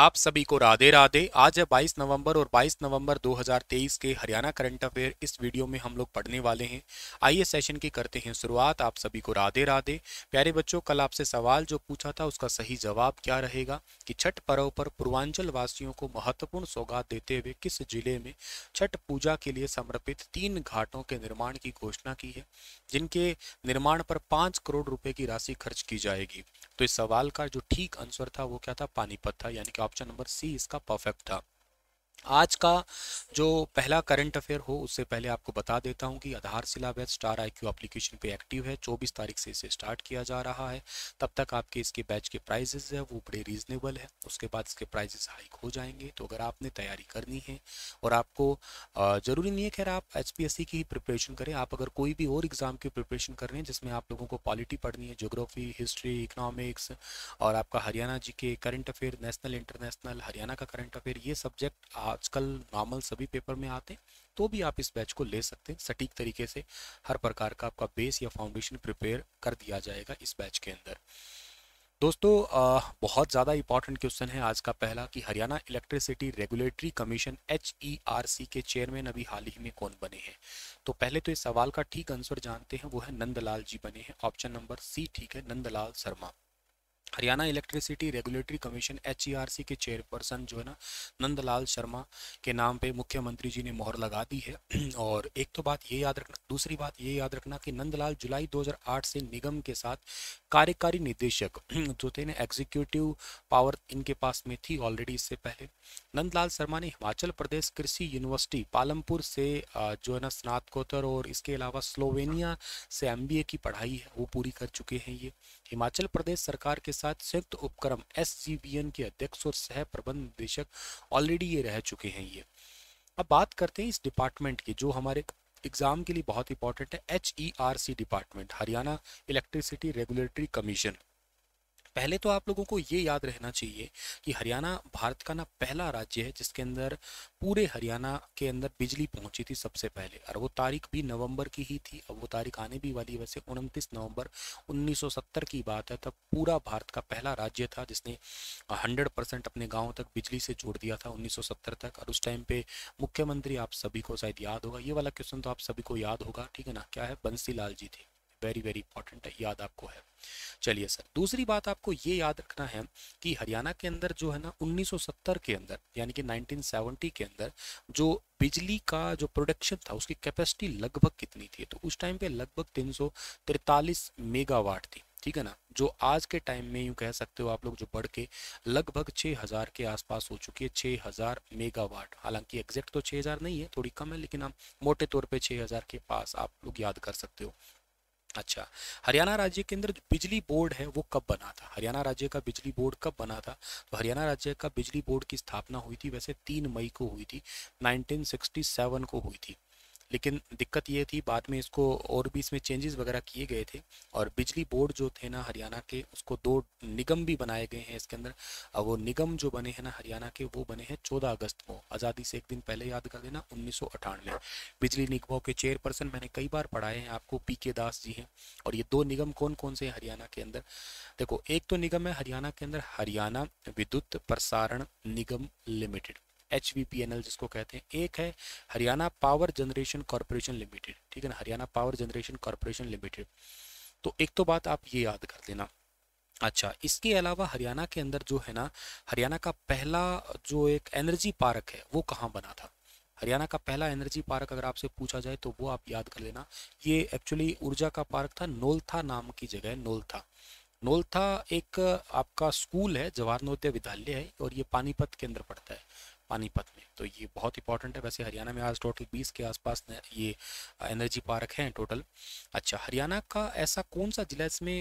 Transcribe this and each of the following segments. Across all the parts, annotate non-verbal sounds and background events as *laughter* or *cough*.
आप सभी को राधे राधे आज है 22 नवंबर और 22 नवंबर 2023 के हरियाणा करंट अफेयर इस वीडियो में हम लोग पढ़ने वाले हैं आइए सेशन की करते हैं शुरुआत आप सभी को राधे राधे प्यारे बच्चों कल आपसे सवाल जो पूछा था उसका सही जवाब क्या रहेगा कि छठ पर्व पर पूर्वांचल वासियों को महत्वपूर्ण सौगात देते हुए किस जिले में छठ पूजा के लिए समर्पित तीन घाटों के निर्माण की घोषणा की है जिनके निर्माण पर पाँच करोड़ रुपये की राशि खर्च की जाएगी तो इस सवाल का जो ठीक आंसर था वो क्या था पानीपत था यानी ऑप्शन नंबर सी इसका परफेक्ट था आज का जो पहला करंट अफेयर हो उससे पहले आपको बता देता हूं कि Aadhaar batch star I Q application पे एक्टिव है 24 तारीख से इसे स्टार्ट किया जा रहा है तब तक आपके इसके बैच के प्राइजेज है वो बड़े रीजनेबल है उसके बाद इसके प्राइजेज हाइक हो जाएंगे तो अगर आपने तैयारी करनी है और आपको ज़रूरी नहीं है खैर आप एच की ही प्रिपरेशन करें आप अगर कोई भी और एग्ज़ाम की प्रिपरेशन कर रहे हैं जिसमें आप लोगों को पॉलिटी पढ़नी है जोग्राफी हिस्ट्री इकनॉमिक्स और आपका हरियाणा जी के current affair national international Haryana का करंट अफेयर ये सब्जेक्ट आजकल नॉर्मल सभी पेपर में आते हैं तो भी आप इस बैच को ले सकते हैं सटीक तरीके से हर प्रकार का आपका बेस या फाउंडेशन प्रिपेयर कर दिया जाएगा इस बैच के अंदर दोस्तों बहुत ज़्यादा इंपॉर्टेंट क्वेश्चन है आज का पहला कि Haryana electricity regulatory commission H E R C के चेयरमैन अभी हाल ही में कौन बने हैं तो पहले तो इस सवाल का ठीक आंसर जानते हैं वो है नंदलाल जी बने हैं ऑप्शन नंबर सी ठीक है Nandlal Sharma Haryana electricity regulatory commission H के चेयरपर्सन जो है ना नंदलाल शर्मा के नाम पे मुख्यमंत्री जी ने मोहर लगा दी है *clears throat* और एक तो बात ये याद रखना दूसरी बात ये याद रखना कि नंदलाल जुलाई 2008 से निगम के साथ कार्यकारी निदेशक *clears throat* जो थे ना एग्जीक्यूटिव पावर इनके पास में थी ऑलरेडी इससे पहले नंदलाल शर्मा ने हिमाचल प्रदेश कृषि यूनिवर्सिटी पालमपुर से जो है ना स्नातकोत्तर और इसके अलावा स्लोवेनिया से एम की पढ़ाई है वो पूरी कर चुके हैं ये हिमाचल प्रदेश सरकार के साथ संयुक्त उपक्रम एस के अध्यक्ष और सह प्रबंध निदेशक ऑलरेडी ये रह चुके हैं ये अब बात करते हैं इस डिपार्टमेंट की जो हमारे एग्ज़ाम के लिए बहुत इंपॉर्टेंट है H E R C department Haryana electricity regulatory commission पहले तो आप लोगों को ये याद रहना चाहिए कि हरियाणा भारत का ना पहला राज्य है जिसके अंदर पूरे हरियाणा के अंदर बिजली पहुंची थी सबसे पहले और वो तारीख भी नवंबर की ही थी अब वो तारीख आने भी वाली वैसे उनतीस नवंबर 1970 की बात है तब पूरा भारत का पहला राज्य था जिसने 100 परसेंट अपने गाँव तक बिजली से जोड़ दिया था उन्नीस तक और उस टाइम पे मुख्यमंत्री आप सभी को शायद याद होगा ये वाला क्वेश्चन तो आप सभी को याद होगा ठीक है ना क्या है बंसी लाल जी थे वेरी वेरी इंपॉर्टेंट है याद आपको है चलिए सर दूसरी बात आपको ये याद रखना है कि हरियाणा के अंदर जो है ना 1970 के अंदर यानी कि 1970 के अंदर जो बिजली का जो प्रोडक्शन था उसकी कैपेसिटी लगभग कितनी थी तो उस टाइम पे लगभग तीन मेगावाट थी ठीक है ना जो आज के टाइम में यूँ कह सकते हो आप लोग जो बढ़ के लगभग 6000 के आसपास हो चुकी है 6000 मेगावाट हालांकि एग्जैक्ट तो 6000 नहीं है थोड़ी कम है लेकिन आप मोटे तौर पे 6000 के पास आप लोग याद कर सकते हो अच्छा हरियाणा राज्य के अंदर बिजली बोर्ड है वो कब बना था हरियाणा राज्य का बिजली बोर्ड कब बना था तो हरियाणा राज्य का बिजली बोर्ड की स्थापना हुई थी वैसे तीन मई को हुई थी 1967 को हुई थी लेकिन दिक्कत ये थी बाद में इसको और भी इसमें चेंजेस वगैरह किए गए थे और बिजली बोर्ड जो थे ना हरियाणा के उसको दो निगम भी बनाए गए हैं इसके अंदर और वो निगम जो बने हैं ना हरियाणा के वो बने हैं चौदह अगस्त को आज़ादी से एक दिन पहले याद कर लेना उन्नीस बिजली निगमों के चेयरपर्सन मैंने कई बार पढ़ाए हैं आपको पी के दास जी हैं और ये दो निगम कौन कौन से हैं हरियाणा के अंदर देखो एक तो निगम है हरियाणा के अंदर हरियाणा विद्युत प्रसारण निगम लिमिटेड एच जिसको कहते हैं एक है Haryana power generation corporation limited ठीक है ना Haryana power generation corporation limited तो एक तो बात आप ये याद कर लेना अच्छा इसके अलावा हरियाणा के अंदर जो है ना हरियाणा का पहला जो एक एनर्जी पार्क है वो कहाँ बना था हरियाणा का पहला एनर्जी पार्क अगर आपसे पूछा जाए तो वो आप याद कर लेना ये एक्चुअली ऊर्जा का पार्क था नोलथा नाम की जगह नोलथा नोलथा एक आपका स्कूल है जवाहर नवोदय विद्यालय है और ये पानीपत के अंदर पड़ता है पानीपत में तो ये बहुत इंपॉर्टेंट है वैसे हरियाणा में आज टोटल बीस के आसपास ये एनर्जी पार्क हैं टोटल अच्छा हरियाणा का ऐसा कौन सा जिला इसमें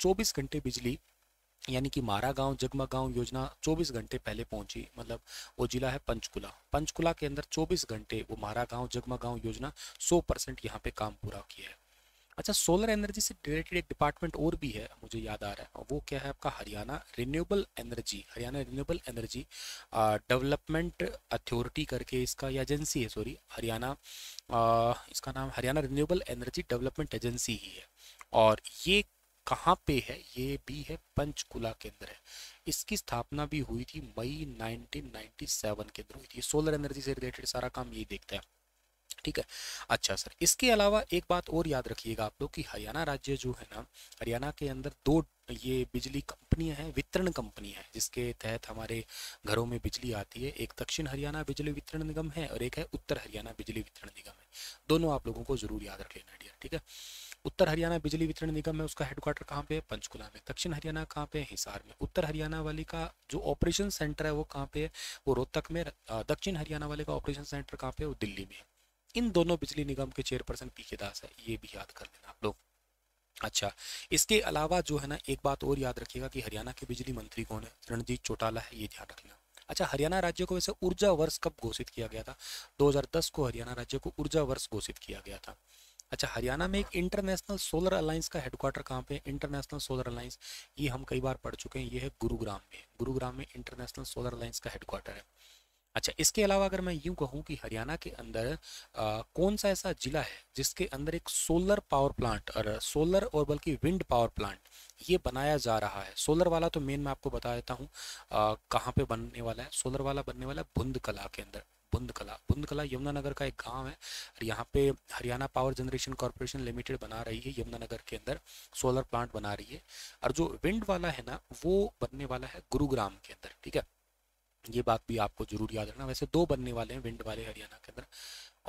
चौबीस घंटे बिजली यानी कि मारा गांव जगमा गांव योजना 24 घंटे पहले पहुंची मतलब वो जिला है पंचकुला पंचकुला के अंदर 24 घंटे वो मारा गांव जगमा गांव योजना 100 परसेंट यहाँ पे काम पूरा किया है अच्छा सोलर एनर्जी से रिलेटेड एक डिपार्टमेंट और भी है मुझे याद आ रहा है वो क्या है आपका Haryana renewable energy Haryana renewable energy development authority करके इसका एजेंसी है सॉरी हरियाणा इसका नाम Haryana renewable energy development agency ही है और ये कहाँ पे है ये भी है पंचकुला के अंदर है इसकी स्थापना भी हुई थी मई 1997 के अंदर हुई थी सोलर एनर्जी से रिलेटेड सारा काम यही देखता है ठीक है अच्छा सर इसके अलावा एक बात और याद रखिएगा आप लोग कि हरियाणा राज्य जो है ना हरियाणा के अंदर दो ये बिजली कंपनियां हैं वितरण कंपनियां हैं जिसके तहत हमारे घरों में बिजली आती है एक दक्षिण हरियाणा बिजली वितरण निगम है और एक है उत्तर हरियाणा बिजली वितरण निगम है दोनों आप लोगों को जरूर याद रख लेना ठीक है उत्तर हरियाणा बिजली वितरण निगम है उसका हेडक्वार्टर कहाँ पे है पंचकुला में दक्षिण हरियाणा कहाँ पे है हिसार में उत्तर हरियाणा वाले का जो ऑपरेशन सेंटर है वो कहाँ पे है वो रोहतक में दक्षिण हरियाणा वाले का ऑपरेशन सेंटर कहाँ पे है वो दिल्ली में है इन दोनों बिजली निगम के चेयरपर्सन पी के दास है ये भी याद कर लेना आप लोग अच्छा इसके अलावा जो है ना एक बात और याद रखिएगा कि हरियाणा के बिजली मंत्री कौन है रणजीत चौटाला है ये ध्यान रखना अच्छा हरियाणा राज्य को वैसे ऊर्जा वर्ष कब घोषित किया गया था 2010 को हरियाणा राज्य को ऊर्जा वर्ष घोषित किया गया था अच्छा हरियाणा में एक इंटरनेशनल सोलर अलायंस का हेडक्वार्टर कहाँ पे इंटरनेशनल सोलर अलायंस ये हम कई बार पढ़ चुके हैं ये है गुरुग्राम में गुरुग्राम में इंटरनेशनल सोलर अलायंस का हेडक्वार्टर है अच्छा इसके अलावा अगर मैं यूँ कहूँ कि हरियाणा के अंदर आ, कौन सा ऐसा ज़िला है जिसके अंदर एक सोलर पावर प्लांट और सोलर और बल्कि विंड पावर प्लांट ये बनाया जा रहा है सोलर वाला तो मेन मैं आपको बता देता हूँ कहाँ पे बनने वाला है सोलर वाला बनने वाला है बुंद कला के अंदर बुंदकला बुंदकला यमुनानगर का एक गांव है और यहाँ पे Haryana power generation corporation limited बना रही है यमुनानगर के अंदर सोलर प्लांट बना रही है और जो विंड वाला है ना वो बनने वाला है गुरुग्राम के अंदर ठीक है ये बात भी आपको जरूर याद रखना वैसे दो बनने वाले हैं विंड वाले हरियाणा के अंदर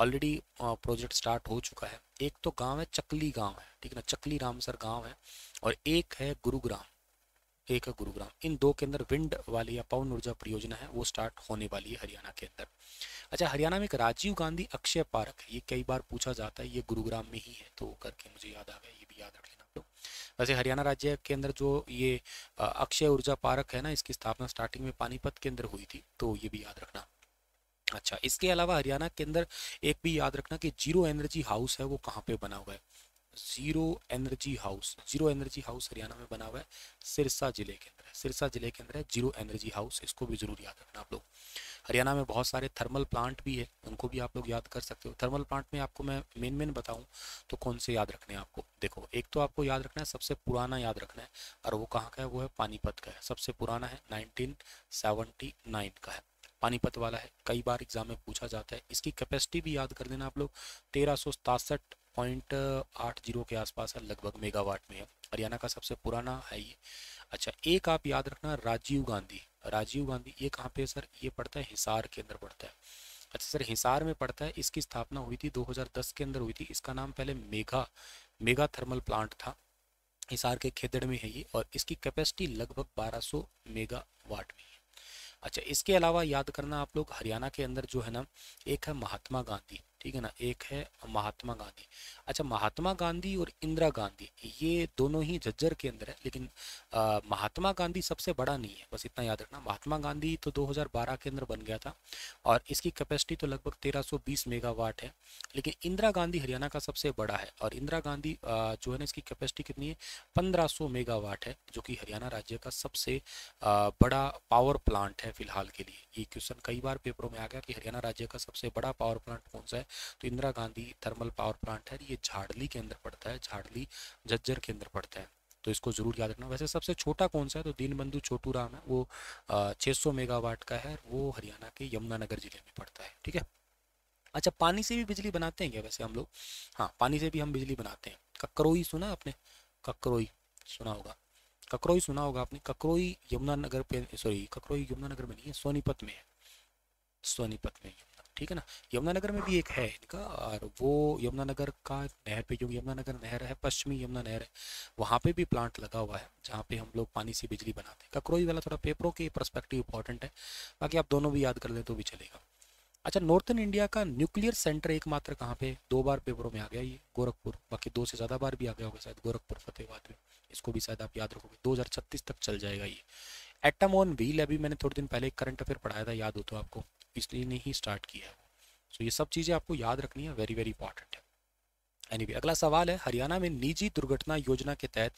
ऑलरेडी प्रोजेक्ट स्टार्ट हो चुका है एक तो गांव है चकली गांव है ठीक है ना चकली रामसर गांव है और एक है गुरुग्राम एक है गुरुग्राम इन दो के अंदर विंड वाली या पवन ऊर्जा परियोजना है वो स्टार्ट होने वाली है हरियाणा के अंदर अच्छा हरियाणा में एक राजीव गांधी अक्षय पार्क है ये कई बार पूछा जाता है ये गुरुग्राम में ही है तो करके मुझे याद आ गया ये भी याद रखना वैसे हरियाणा राज्य के अंदर जो ये अक्षय ऊर्जा पार्क है ना इसकी स्थापना स्टार्टिंग में पानीपत के अंदर हुई थी तो ये भी याद रखना अच्छा इसके अलावा हरियाणा के अंदर एक भी याद रखना कि जीरो एनर्जी हाउस है वो कहाँ पे बना हुआ है zero energy house zero energy house Haryana में बना हुआ है सिरसा जिले के अंदर सिरसा जिले के अंदर है जीरो एनर्जी हाउस इसको भी जरूर याद रखना आप लोग हरियाणा में बहुत सारे थर्मल प्लांट भी है उनको भी आप लोग याद कर सकते हो थर्मल प्लांट में आपको मैं मेन मेन बताऊँ तो कौन से याद रखने हैं आपको देखो एक तो आपको याद रखना है सबसे पुराना याद रखना है और वो कहाँ का है वो है पानीपत का है सबसे पुराना है नाइनटीन का है पानीपत वाला है कई बार एग्जाम में पूछा जाता है इसकी कैपेसिटी भी याद कर देना आप लोग तेरह पॉइंट आठ जीरो के आसपास है लगभग मेगावाट में है हरियाणा का सबसे पुराना है ये अच्छा एक आप याद रखना राजीव गांधी राजीव गांधी ये कहाँ पे सर ये पड़ता है हिसार के अंदर पड़ता है अच्छा सर हिसार में पड़ता है इसकी स्थापना हुई थी 2010 के अंदर हुई थी इसका नाम पहले मेघा मेगा थर्मल प्लांट था हिसार के खेदड़ में है ये और इसकी कैपेसिटी लगभग 1200 मेगावाट में है अच्छा इसके अलावा याद करना आप लोग हरियाणा के अंदर जो है ना एक है महात्मा गांधी ठीक है ना एक है महात्मा गांधी अच्छा महात्मा गांधी और इंदिरा गांधी ये दोनों ही झज्जर के अंदर है लेकिन आ, महात्मा गांधी सबसे बड़ा नहीं है बस इतना याद रखना महात्मा गांधी तो 2012 के अंदर बन गया था और इसकी कैपेसिटी तो लगभग 1320 मेगावाट है लेकिन इंदिरा गांधी हरियाणा का सबसे बड़ा है और इंदिरा गांधी जो है ना इसकी कैपेसिटी कितनी है पंद्रह मेगावाट है जो कि हरियाणा राज्य का सबसे बड़ा पावर प्लांट है फिलहाल के लिए ये क्वेश्चन कई बार पेपरों में आ गया कि हरियाणा राज्य का सबसे बड़ा पावर प्लांट कौन सा है तो Indira Gandhi thermal power plant है ये झाड़ली के अंदर पड़ता है झाड़ली झज्जर के अंदर पड़ता है तो इसको जरूर याद रखना वैसे सबसे छोटा कौन सा है तो दीनबंधु छोटू राम है वो छः मेगावाट का है वो हरियाणा के यमुनानगर जिले में पड़ता है ठीक है अच्छा पानी से भी बिजली बनाते हैं क्या वैसे हम लोग हाँ पानी से भी हम बिजली बनाते हैं ककरोई सुना आपने ककरोई सुना होगा ककरोई सुना होगा आपने ककरोई यमुनानगर पे सॉरी ककरोई यमुनानगर में नहीं है सोनीपत में है सोनीपत में ठीक है ना यमुनानगर में भी एक है इनका और वो यमुनानगर का नहर पे जो यमुनानगर नहर है पश्चिमी यमुना नहर है वहाँ पे भी प्लांट लगा हुआ है जहाँ पे हम लोग पानी से बिजली बनाते हैं ककरोई वाला थोड़ा पेपरों के परस्पेक्टिव इंपॉर्टेंट है बाकी आप दोनों भी याद कर लें तो भी चलेगा अच्छा नॉर्थन इंडिया का न्यूक्लियर सेंटर एकमात्र कहाँ पे दो बार पेपरों में आ गया ये गोरखपुर बाकी दो से ज़्यादा बार भी आ गया होगा शायद गोरखपुर फतेहबाद में इसको भी शायद आप याद रखोगे 2036 तक चल जाएगा ये एटम ऑन व्हील अभी मैंने थोड़े दिन पहले एक करंट अफेयर पढ़ाया था याद हो तो आपको पिछले ने ही स्टार्ट किया है सो ये सब चीज़ें आपको याद रखनी है वेरी वेरी इंपॉर्टेंट है एनी anyway, अगला सवाल है हरियाणा में निजी दुर्घटना योजना के तहत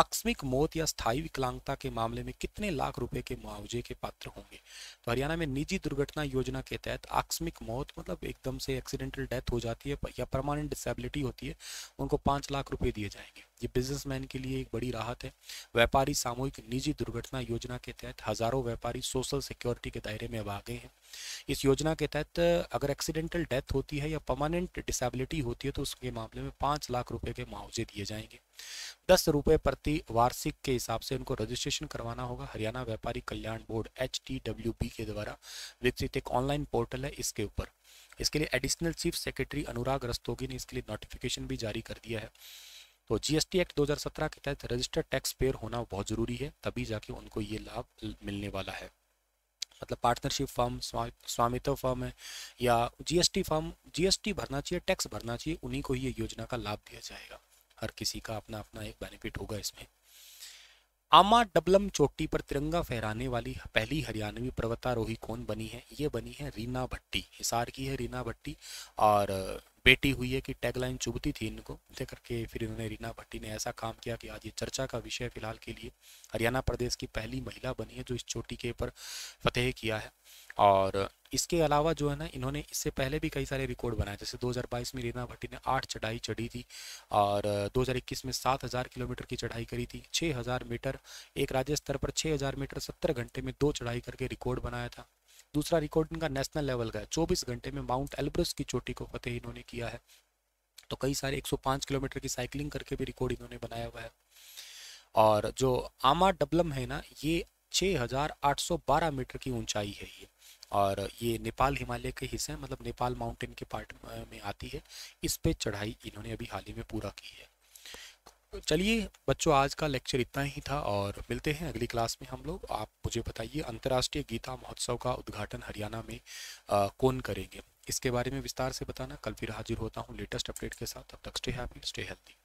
आकस्मिक मौत या स्थायी विकलांगता के मामले में कितने लाख रुपए के मुआवजे के पात्र होंगे तो हरियाणा में निजी दुर्घटना योजना के तहत आकस्मिक मौत मतलब एकदम से एक्सीडेंटल डेथ हो जाती है या परमानेंट डिसेबिलिटी होती है उनको पाँच लाख रुपए दिए जाएंगे ये बिजनेसमैन के लिए एक बड़ी राहत है व्यापारी सामूहिक निजी दुर्घटना योजना के तहत हजारों व्यापारी सोशल सिक्योरिटी के दायरे में अब आ गए हैं इस योजना के तहत अगर एक्सीडेंटल डेथ होती है या परमानेंट डिसेबिलिटी होती है तो उसके मामले में पाँच लाख रुपए के मुआवजे दिए जाएंगे दस रुपये प्रति वार्षिक के हिसाब से उनको रजिस्ट्रेशन करवाना होगा हरियाणा व्यापारी कल्याण बोर्ड एच के द्वारा विकसित एक ऑनलाइन पोर्टल है इसके ऊपर इसके लिए additional chief secretary Anurag Rastogi ने इसके लिए नोटिफिकेशन भी जारी कर दिया है तो जीएसटी एक्ट 2017 के तहत रजिस्टर्ड टैक्स पेयर होना बहुत ज़रूरी है तभी जाके उनको ये लाभ मिलने वाला है मतलब पार्टनरशिप फर्म स्वामित्व फर्म है या जीएसटी फर्म जीएसटी भरना चाहिए टैक्स भरना चाहिए उन्हीं को ही ये योजना का लाभ दिया जाएगा हर किसी का अपना अपना एक बेनिफिट होगा इसमें आमा डबलम चोटी पर तिरंगा फहराने वाली पहली हरियाणवी पर्वतारोही कौन बनी है ये बनी है रीना भट्टी हिसार की है रीना भट्टी और बेटी हुई है कि टैगलाइन चुभती थी इनको लेकर करके फिर इन्होंने रीना भट्टी ने ऐसा काम किया कि आज ये चर्चा का विषय फिलहाल के लिए हरियाणा प्रदेश की पहली महिला बनी है जो इस चोटी के ऊपर फतेह किया है और इसके अलावा जो है ना इन्होंने इससे पहले भी कई सारे रिकॉर्ड बनाए जैसे 2022 में रीना भट्टी ने आठ चढ़ाई चढ़ी थी और 2021 में 7000 किलोमीटर की चढ़ाई करी थी 6000 मीटर एक राज्य स्तर पर 6000 मीटर 70 घंटे में दो चढ़ाई करके रिकॉर्ड बनाया था दूसरा रिकॉर्ड इनका नेशनल लेवल का है चौबीस घंटे में माउंट एल्ब्रस की चोटी को फतेह इन्होंने किया है तो कई सारे 105 किलोमीटर की साइकिलिंग करके भी रिकॉर्ड इन्होंने बनाया हुआ है और जो आमा डबलम है ना ये 6,812 मीटर की ऊंचाई है ये और ये नेपाल हिमालय के हिस्से मतलब नेपाल माउंटेन के पार्ट में आती है इस पे चढ़ाई इन्होंने अभी हाल ही में पूरा की है तो चलिए बच्चों आज का लेक्चर इतना ही था और मिलते हैं अगली क्लास में हम लोग आप मुझे बताइए अंतर्राष्ट्रीय गीता महोत्सव का उद्घाटन हरियाणा में आ, कौन करेंगे इसके बारे में विस्तार से बताना कल फिर हाजिर होता हूँ लेटेस्ट अपडेट के साथ अब तक स्टे हैप्पी स्टे हेल्थी